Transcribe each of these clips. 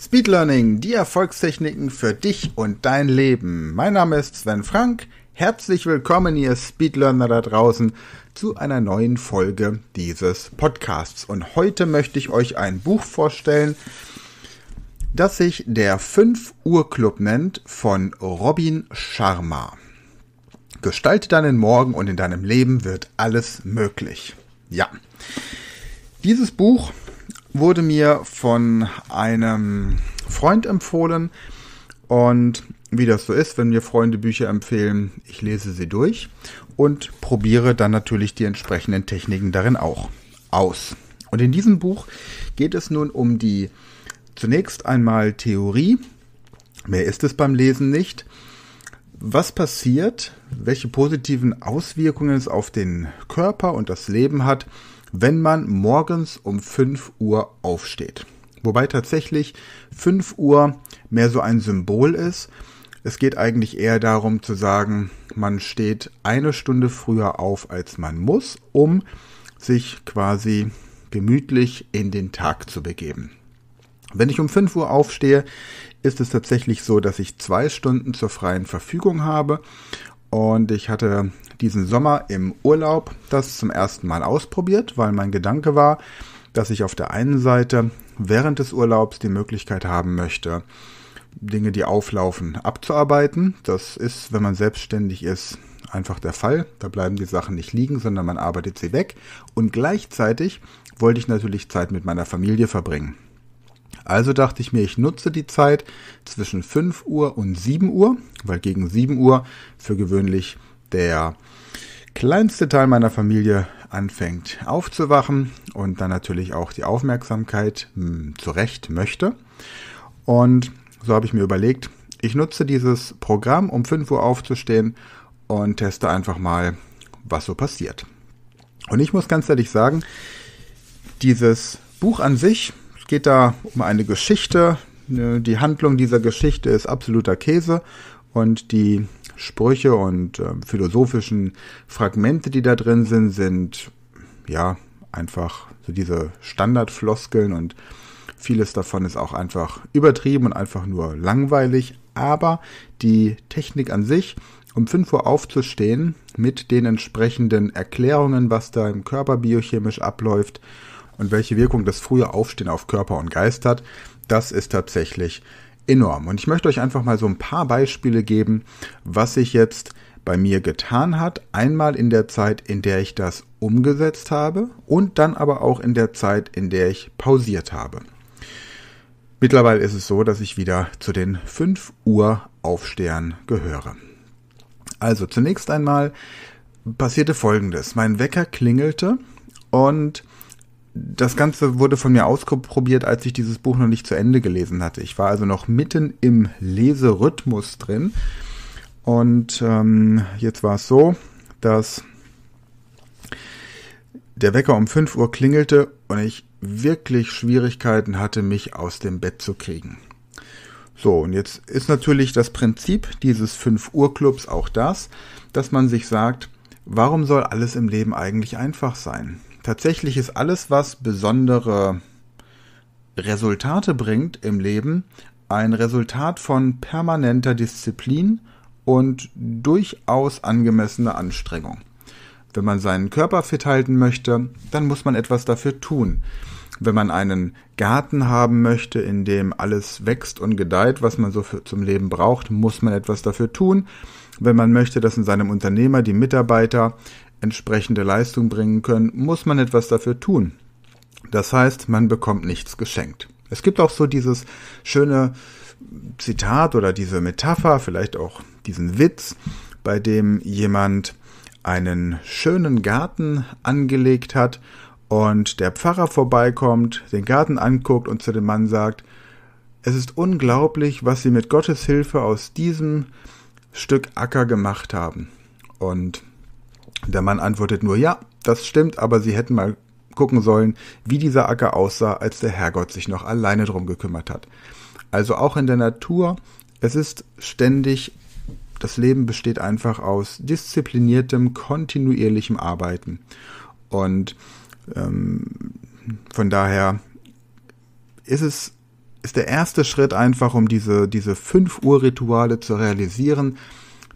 Speed Learning, die Erfolgstechniken für dich und dein Leben. Mein Name ist Sven Frank. Herzlich willkommen, ihr Speed Learner da draußen, zu einer neuen Folge dieses Podcasts. Und heute möchte ich euch ein Buch vorstellen, das sich der 5 Uhr Club nennt von Robin Sharma. Gestalte deinen Morgen und in deinem Leben wird alles möglich. Ja. Dieses Buch wurde mir von einem Freund empfohlen und wie das so ist, wenn mir Freunde Bücher empfehlen, ich lese sie durch und probiere dann natürlich die entsprechenden Techniken darin auch aus. Und in diesem Buch geht es nun um die zunächst einmal Theorie, mehr ist es beim Lesen nicht, was passiert, welche positiven Auswirkungen es auf den Körper und das Leben hat, wenn man morgens um 5 Uhr aufsteht. Wobei tatsächlich 5 Uhr mehr so ein Symbol ist. Es geht eigentlich eher darum zu sagen, man steht eine Stunde früher auf, als man muss, um sich quasi gemütlich in den Tag zu begeben. Wenn ich um 5 Uhr aufstehe, ist es tatsächlich so, dass ich zwei Stunden zur freien Verfügung habe. Und ich hatte diesen Sommer im Urlaub das zum ersten Mal ausprobiert, weil mein Gedanke war, dass ich auf der einen Seite während des Urlaubs die Möglichkeit haben möchte, Dinge, die auflaufen, abzuarbeiten. Das ist, wenn man selbstständig ist, einfach der Fall. Da bleiben die Sachen nicht liegen, sondern man arbeitet sie weg. Und gleichzeitig wollte ich natürlich Zeit mit meiner Familie verbringen. Also dachte ich mir, ich nutze die Zeit zwischen 5 Uhr und 7 Uhr, weil gegen 7 Uhr für gewöhnlich der kleinste Teil meiner Familie anfängt aufzuwachen und dann natürlich auch die Aufmerksamkeit mh, hm, zurecht möchte. Und so habe ich mir überlegt, ich nutze dieses Programm, um 5 Uhr aufzustehen und teste einfach mal, was so passiert. Und ich muss ganz ehrlich sagen, dieses Buch an sich es geht da um eine Geschichte. Die Handlung dieser Geschichte ist absoluter Käse und die Sprüche und äh, philosophischen Fragmente, die da drin sind, sind ja einfach so diese Standardfloskeln und vieles davon ist auch einfach übertrieben und einfach nur langweilig. Aber die Technik an sich, um 5 Uhr aufzustehen mit den entsprechenden Erklärungen, was da im Körper biochemisch abläuft und welche Wirkung das frühe Aufstehen auf Körper und Geist hat, das ist tatsächlich enorm. Und ich möchte euch einfach mal so ein paar Beispiele geben, was sich jetzt bei mir getan hat. Einmal in der Zeit, in der ich das umgesetzt habe und dann aber auch in der Zeit, in der ich pausiert habe. Mittlerweile ist es so, dass ich wieder zu den 5 Uhr Aufstehern gehöre. Also zunächst einmal passierte Folgendes. Mein Wecker klingelte und das Ganze wurde von mir ausprobiert, als ich dieses Buch noch nicht zu Ende gelesen hatte. Ich war also noch mitten im Leserhythmus drin. Und ähm, jetzt war es so, dass der Wecker um 5 Uhr klingelte und ich wirklich Schwierigkeiten hatte, mich aus dem Bett zu kriegen. So, und jetzt ist natürlich das Prinzip dieses 5 Uhr Clubs auch das, dass man sich sagt, warum soll alles im Leben eigentlich einfach sein? Tatsächlich ist alles, was besondere Resultate bringt im Leben, ein Resultat von permanenter Disziplin und durchaus angemessener Anstrengung. Wenn man seinen Körper fit halten möchte, dann muss man etwas dafür tun. Wenn man einen Garten haben möchte, in dem alles wächst und gedeiht, was man so für, zum Leben braucht, muss man etwas dafür tun. Wenn man möchte, dass in seinem Unternehmer die Mitarbeiter entsprechende Leistung bringen können, muss man etwas dafür tun. Das heißt, man bekommt nichts geschenkt. Es gibt auch so dieses schöne Zitat oder diese Metapher, vielleicht auch diesen Witz, bei dem jemand einen schönen Garten angelegt hat und der Pfarrer vorbeikommt, den Garten anguckt und zu dem Mann sagt, es ist unglaublich, was sie mit Gottes Hilfe aus diesem Stück Acker gemacht haben. Und der Mann antwortet nur, ja, das stimmt, aber sie hätten mal gucken sollen, wie dieser Acker aussah, als der Herrgott sich noch alleine drum gekümmert hat. Also auch in der Natur, es ist ständig, das Leben besteht einfach aus diszipliniertem, kontinuierlichem Arbeiten. Und ähm, von daher ist es ist der erste Schritt einfach, um diese, diese 5 Uhr Rituale zu realisieren,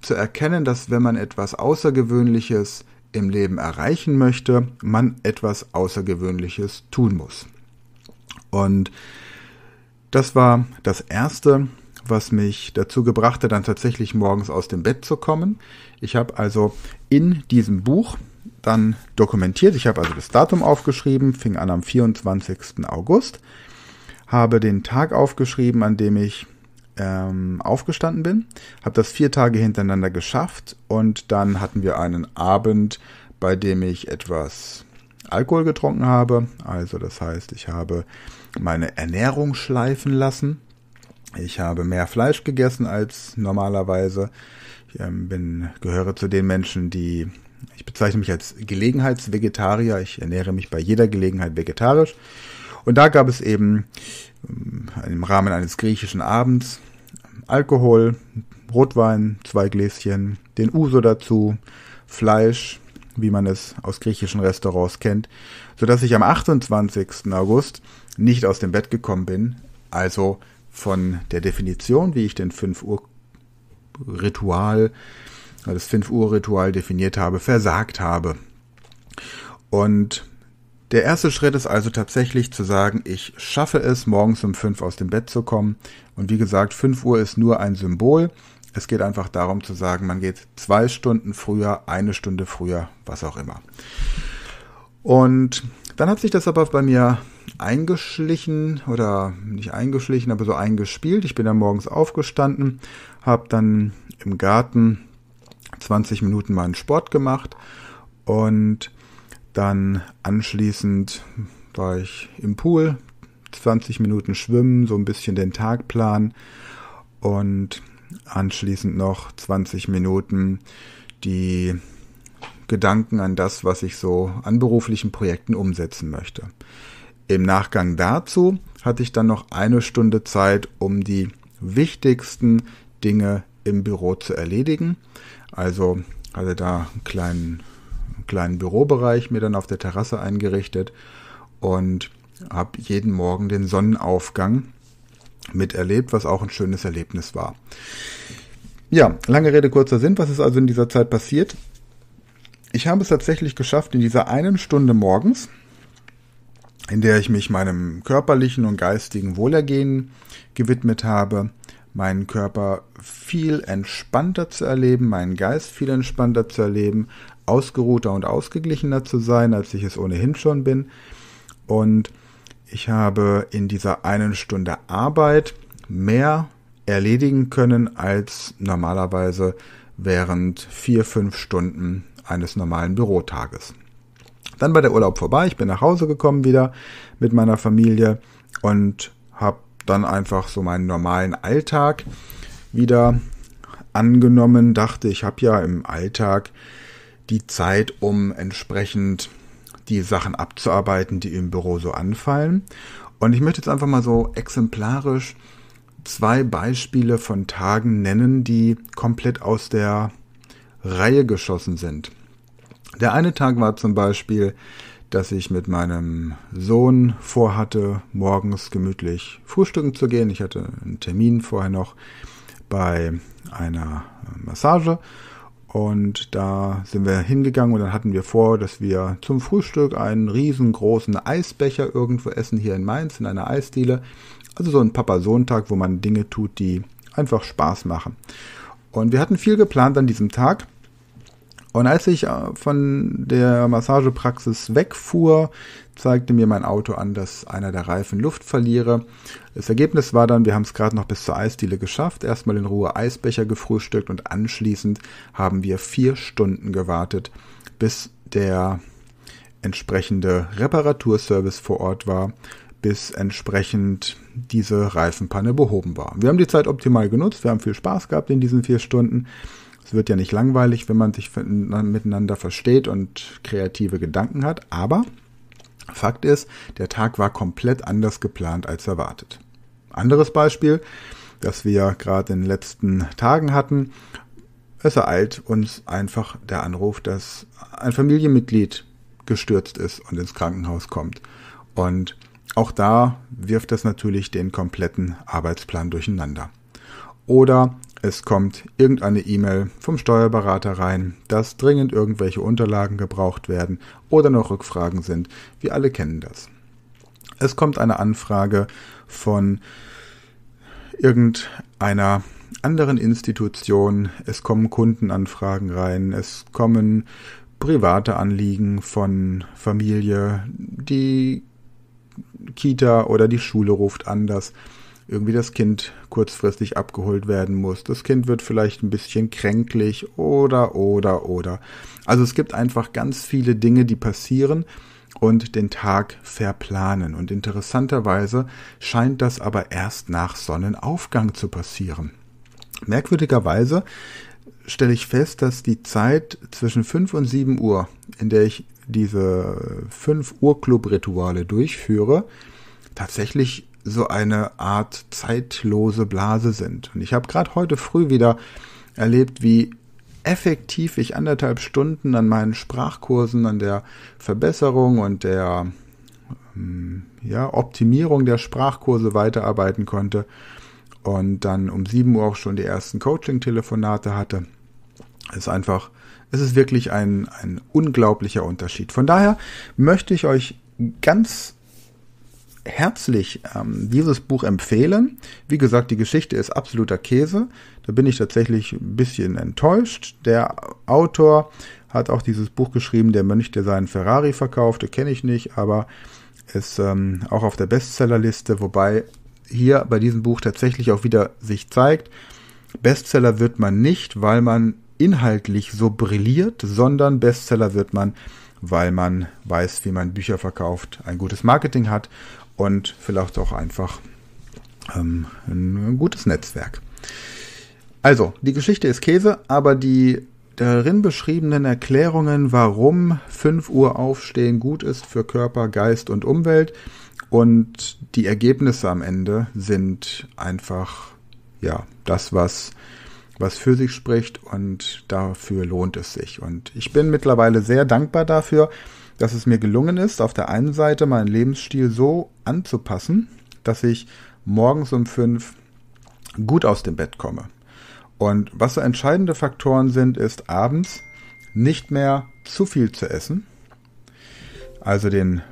zu erkennen, dass wenn man etwas Außergewöhnliches im Leben erreichen möchte, man etwas Außergewöhnliches tun muss. Und das war das Erste, was mich dazu gebracht hat, dann tatsächlich morgens aus dem Bett zu kommen. Ich habe also in diesem Buch dann dokumentiert, ich habe also das Datum aufgeschrieben, fing an am 24. August, habe den Tag aufgeschrieben, an dem ich ähm, aufgestanden bin, habe das vier Tage hintereinander geschafft und dann hatten wir einen Abend, bei dem ich etwas Alkohol getrunken habe. Also das heißt, ich habe meine Ernährung schleifen lassen. Ich habe mehr Fleisch gegessen als normalerweise. Ich ähm, bin, gehöre zu den Menschen, die ich bezeichne mich als Gelegenheitsvegetarier. Ich ernähre mich bei jeder Gelegenheit vegetarisch. Und da gab es eben ähm, im Rahmen eines griechischen Abends Alkohol, Rotwein, zwei Gläschen, den Uso dazu, Fleisch, wie man es aus griechischen Restaurants kennt, sodass ich am 28. August nicht aus dem Bett gekommen bin. Also von der Definition, wie ich den 5 Uhr Ritual, das 5 Uhr Ritual definiert habe, versagt habe. Und der erste Schritt ist also tatsächlich zu sagen, ich schaffe es, morgens um fünf aus dem Bett zu kommen. Und wie gesagt, fünf Uhr ist nur ein Symbol. Es geht einfach darum zu sagen, man geht zwei Stunden früher, eine Stunde früher, was auch immer. Und dann hat sich das aber bei mir eingeschlichen oder nicht eingeschlichen, aber so eingespielt. Ich bin dann morgens aufgestanden, habe dann im Garten 20 Minuten meinen Sport gemacht und dann anschließend war ich im Pool, 20 Minuten schwimmen, so ein bisschen den Tag planen und anschließend noch 20 Minuten die Gedanken an das, was ich so an beruflichen Projekten umsetzen möchte. Im Nachgang dazu hatte ich dann noch eine Stunde Zeit, um die wichtigsten Dinge im Büro zu erledigen. Also hatte da einen kleinen einen kleinen Bürobereich mir dann auf der Terrasse eingerichtet und habe jeden Morgen den Sonnenaufgang miterlebt, was auch ein schönes Erlebnis war. Ja, lange Rede, kurzer Sinn. Was ist also in dieser Zeit passiert? Ich habe es tatsächlich geschafft, in dieser einen Stunde morgens, in der ich mich meinem körperlichen und geistigen Wohlergehen gewidmet habe, meinen Körper viel entspannter zu erleben, meinen Geist viel entspannter zu erleben, ausgeruhter und ausgeglichener zu sein, als ich es ohnehin schon bin. Und ich habe in dieser einen Stunde Arbeit mehr erledigen können als normalerweise während vier, fünf Stunden eines normalen Bürotages. Dann war der Urlaub vorbei, ich bin nach Hause gekommen wieder mit meiner Familie und habe dann einfach so meinen normalen Alltag wieder angenommen, dachte, ich habe ja im Alltag die Zeit, um entsprechend die Sachen abzuarbeiten, die im Büro so anfallen. Und ich möchte jetzt einfach mal so exemplarisch zwei Beispiele von Tagen nennen, die komplett aus der Reihe geschossen sind. Der eine Tag war zum Beispiel, dass ich mit meinem Sohn vorhatte, morgens gemütlich frühstücken zu gehen. Ich hatte einen Termin vorher noch bei einer Massage und da sind wir hingegangen und dann hatten wir vor, dass wir zum Frühstück einen riesengroßen Eisbecher irgendwo essen hier in Mainz in einer Eisdiele. Also so ein Papa-Sohn-Tag, wo man Dinge tut, die einfach Spaß machen. Und wir hatten viel geplant an diesem Tag und als ich äh, von der Massagepraxis wegfuhr, zeigte mir mein Auto an, dass einer der Reifen Luft verliere. Das Ergebnis war dann, wir haben es gerade noch bis zur Eisdiele geschafft, erstmal in Ruhe Eisbecher gefrühstückt und anschließend haben wir vier Stunden gewartet, bis der entsprechende Reparaturservice vor Ort war, bis entsprechend diese Reifenpanne behoben war. Wir haben die Zeit optimal genutzt, wir haben viel Spaß gehabt in diesen vier Stunden es wird ja nicht langweilig, wenn man sich miteinander versteht und kreative Gedanken hat, aber Fakt ist, der Tag war komplett anders geplant als erwartet. Anderes Beispiel, das wir gerade in den letzten Tagen hatten, es ereilt uns einfach der Anruf, dass ein Familienmitglied gestürzt ist und ins Krankenhaus kommt. Und auch da wirft das natürlich den kompletten Arbeitsplan durcheinander. Oder es kommt irgendeine E-Mail vom Steuerberater rein, dass dringend irgendwelche Unterlagen gebraucht werden oder noch Rückfragen sind. Wir alle kennen das. Es kommt eine Anfrage von irgendeiner anderen Institution. Es kommen Kundenanfragen rein. Es kommen private Anliegen von Familie. Die Kita oder die Schule ruft anders irgendwie das Kind kurzfristig abgeholt werden muss. Das Kind wird vielleicht ein bisschen kränklich oder, oder, oder. Also es gibt einfach ganz viele Dinge, die passieren und den Tag verplanen. Und interessanterweise scheint das aber erst nach Sonnenaufgang zu passieren. Merkwürdigerweise stelle ich fest, dass die Zeit zwischen 5 und 7 Uhr, in der ich diese 5 Uhr Club Rituale durchführe, tatsächlich so eine Art zeitlose Blase sind. Und ich habe gerade heute früh wieder erlebt, wie effektiv ich anderthalb Stunden an meinen Sprachkursen, an der Verbesserung und der hm, ja, Optimierung der Sprachkurse weiterarbeiten konnte und dann um 7 Uhr auch schon die ersten Coaching-Telefonate hatte. Es ist einfach, es ist wirklich ein, ein unglaublicher Unterschied. Von daher möchte ich euch ganz herzlich ähm, dieses Buch empfehlen. Wie gesagt, die Geschichte ist absoluter Käse. Da bin ich tatsächlich ein bisschen enttäuscht. Der Autor hat auch dieses Buch geschrieben, der Mönch, der seinen Ferrari verkaufte, kenne ich nicht, aber ist ähm, auch auf der Bestsellerliste, wobei hier bei diesem Buch tatsächlich auch wieder sich zeigt, Bestseller wird man nicht, weil man inhaltlich so brilliert, sondern Bestseller wird man, weil man weiß, wie man Bücher verkauft, ein gutes Marketing hat und vielleicht auch einfach ähm, ein gutes Netzwerk. Also, die Geschichte ist Käse, aber die darin beschriebenen Erklärungen, warum 5 Uhr aufstehen gut ist für Körper, Geist und Umwelt und die Ergebnisse am Ende sind einfach ja, das was was für sich spricht und dafür lohnt es sich und ich bin mittlerweile sehr dankbar dafür, dass es mir gelungen ist, auf der einen Seite meinen Lebensstil so anzupassen, dass ich morgens um fünf gut aus dem Bett komme. Und was so entscheidende Faktoren sind, ist abends nicht mehr zu viel zu essen, also den,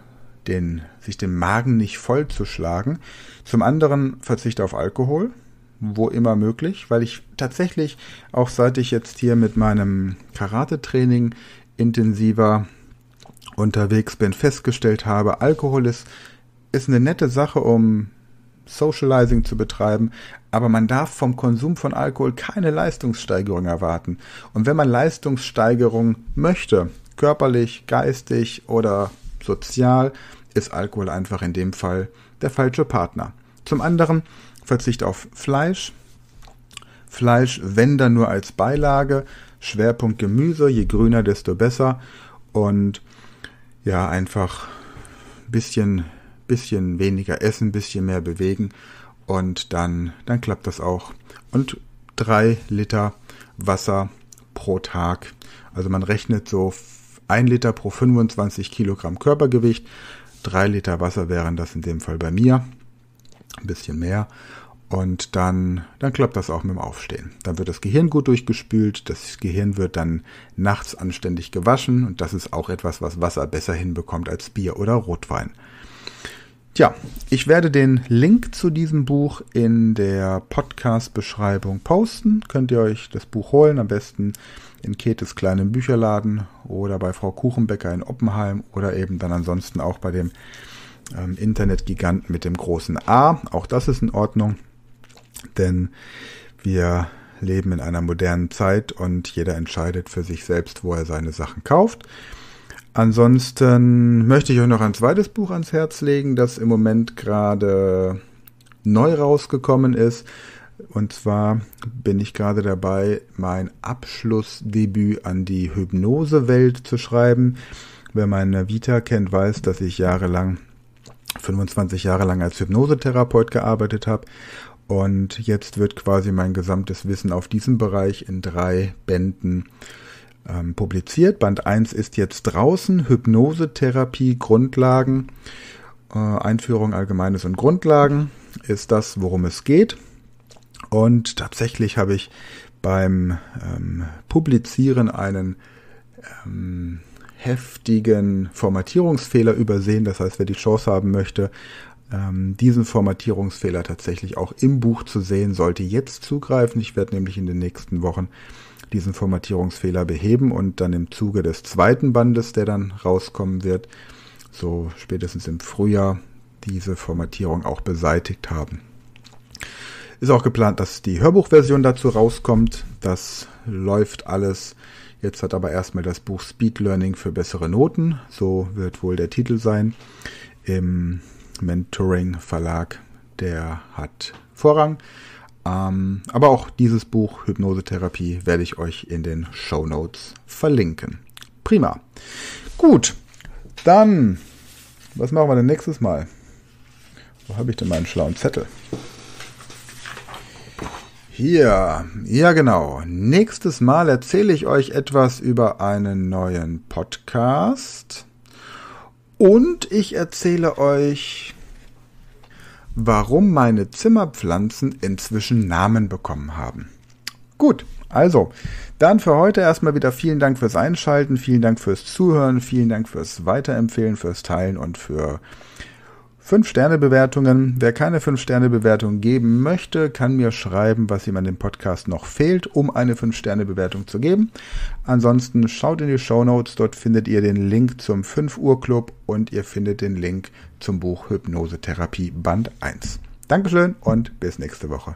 den, sich den Magen nicht vollzuschlagen. Zum anderen Verzicht auf Alkohol, wo immer möglich, weil ich tatsächlich, auch seit ich jetzt hier mit meinem Karate-Training intensiver unterwegs bin, festgestellt habe, Alkohol ist, ist eine nette Sache, um Socializing zu betreiben, aber man darf vom Konsum von Alkohol keine Leistungssteigerung erwarten. Und wenn man Leistungssteigerung möchte, körperlich, geistig oder sozial, ist Alkohol einfach in dem Fall der falsche Partner. Zum anderen Verzicht auf Fleisch. Fleisch, wenn dann nur als Beilage, Schwerpunkt Gemüse, je grüner, desto besser. Und ja einfach ein bisschen, bisschen weniger essen, ein bisschen mehr bewegen und dann, dann klappt das auch. Und drei Liter Wasser pro Tag. Also man rechnet so ein Liter pro 25 Kilogramm Körpergewicht. Drei Liter Wasser wären das in dem Fall bei mir. Ein bisschen mehr. Und dann, dann klappt das auch mit dem Aufstehen. Dann wird das Gehirn gut durchgespült, das Gehirn wird dann nachts anständig gewaschen und das ist auch etwas, was Wasser besser hinbekommt als Bier oder Rotwein. Tja, ich werde den Link zu diesem Buch in der Podcast-Beschreibung posten. Könnt ihr euch das Buch holen, am besten in Ketes kleinen Bücherladen oder bei Frau Kuchenbecker in Oppenheim oder eben dann ansonsten auch bei dem ähm, Internetgiganten mit dem großen A. Auch das ist in Ordnung. Denn wir leben in einer modernen Zeit und jeder entscheidet für sich selbst, wo er seine Sachen kauft. Ansonsten möchte ich euch noch ein zweites Buch ans Herz legen, das im Moment gerade neu rausgekommen ist. Und zwar bin ich gerade dabei, mein Abschlussdebüt an die Hypnosewelt zu schreiben. Wer meine Vita kennt, weiß, dass ich jahrelang, 25 Jahre lang als Hypnosetherapeut gearbeitet habe und jetzt wird quasi mein gesamtes Wissen auf diesem Bereich in drei Bänden ähm, publiziert. Band 1 ist jetzt draußen, Hypnosetherapie, Grundlagen, äh, Einführung Allgemeines und Grundlagen ist das, worum es geht. Und tatsächlich habe ich beim ähm, Publizieren einen ähm, heftigen Formatierungsfehler übersehen. Das heißt, wer die Chance haben möchte, ähm, diesen Formatierungsfehler tatsächlich auch im Buch zu sehen, sollte jetzt zugreifen. Ich werde nämlich in den nächsten Wochen diesen Formatierungsfehler beheben und dann im Zuge des zweiten Bandes, der dann rauskommen wird, so spätestens im Frühjahr diese Formatierung auch beseitigt haben. Ist auch geplant, dass die Hörbuchversion dazu rauskommt. Das läuft alles. Jetzt hat aber erstmal das Buch Speed Learning für bessere Noten. So wird wohl der Titel sein. Im Mentoring Verlag, der hat Vorrang. Ähm, aber auch dieses Buch Hypnosetherapie werde ich euch in den Show Notes verlinken. Prima. Gut, dann, was machen wir denn nächstes Mal? Wo habe ich denn meinen schlauen Zettel? Hier, ja genau. Nächstes Mal erzähle ich euch etwas über einen neuen Podcast. Und ich erzähle euch, warum meine Zimmerpflanzen inzwischen Namen bekommen haben. Gut, also, dann für heute erstmal wieder vielen Dank fürs Einschalten, vielen Dank fürs Zuhören, vielen Dank fürs Weiterempfehlen, fürs Teilen und für Fünf-Sterne-Bewertungen. Wer keine Fünf-Sterne-Bewertung geben möchte, kann mir schreiben, was ihm an dem Podcast noch fehlt, um eine Fünf-Sterne-Bewertung zu geben. Ansonsten schaut in die Show Notes. Dort findet ihr den Link zum 5 Uhr Club und ihr findet den Link zum Buch Hypnosetherapie Band 1. Dankeschön und bis nächste Woche.